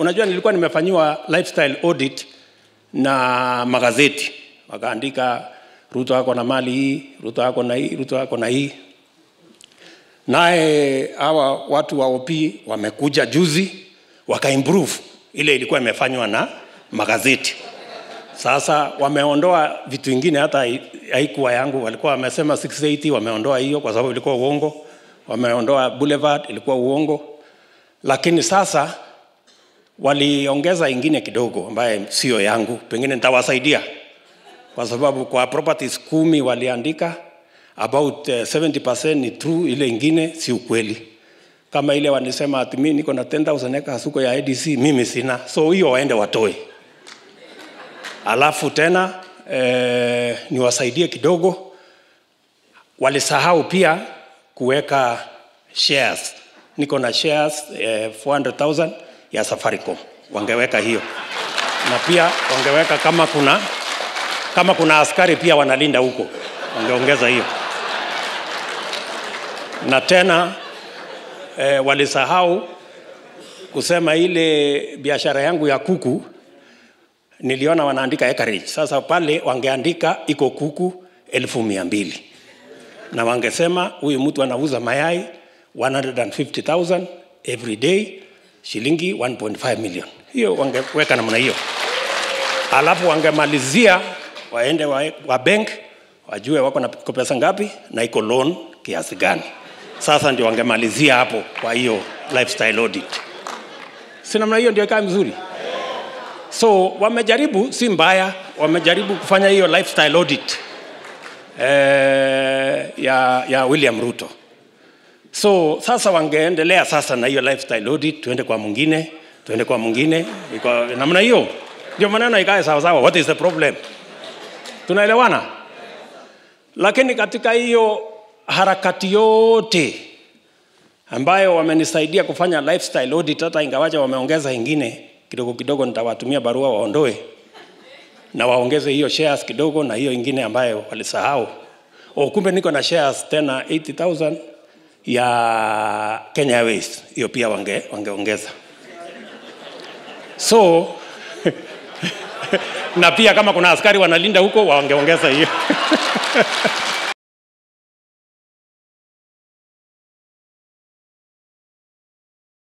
Unajua, nilikuwa nimefanyiwa lifestyle audit na magazeti, wakaandika Ruto ako na mali hii, Ruto ako na hii, Ruto ako na hii. Naye hawa watu wa OP wamekuja juzi wakaimprove ile ilikuwa imefanywa na magazeti. Sasa wameondoa vitu ingine, hata haikuwa yangu. Walikuwa wamesema 680 wameondoa hiyo kwa sababu ilikuwa uongo, wameondoa boulevard ilikuwa uongo, lakini sasa waliongeza ingine kidogo ambaye sio yangu pengine nitawasaidia kwa sababu kwa properties kumi waliandika about 70 eh, ni true ile ingine si ukweli kama ile wanisema ati mimi niko na 10000 eka hasuko ya adc mimi sina so hiyo waende watoe alafu tena eh, niwasaidie kidogo walisahau pia kuweka shares niko na shares eh, 400000 ya Safaricom, wangeweka hiyo na pia wangeweka kama kuna kama kuna askari pia wanalinda huko, wangeongeza hiyo. Na tena e, walisahau kusema ile biashara yangu ya kuku niliona wanaandika acreage. Sasa pale wangeandika iko kuku elfu mia mbili na wangesema huyu mtu anauza mayai 150,000 every day shilingi 1.5 million hiyo wangeweka namna hiyo alafu wangemalizia waende wa, wa bank wajue wako na pesa ngapi na iko loan kiasi gani sasa ndio wangemalizia hapo kwa hiyo lifestyle audit si namna hiyo ndio ikaa mzuri so wamejaribu si mbaya wamejaribu kufanya hiyo lifestyle audit eh, ya, ya william ruto so sasa wangeendelea sasa na hiyo lifestyle lodi tuende kwa mwingine tuende kwa mwingine kwa namna hiyo ndio maneno ikae sawasawa what is the problem tunaelewana lakini katika hiyo harakati yote ambayo wamenisaidia kufanya lifestyle audit hata ingawaja wameongeza ingine kidogo kidogo nitawatumia barua waondoe na waongeze hiyo shares kidogo na hiyo ingine ambayo walisahau oh, kumbe niko na shares tena 80000 ya Kenya Airways, hiyo pia wange, wangeongeza so na pia kama kuna askari wanalinda huko wangeongeza hiyo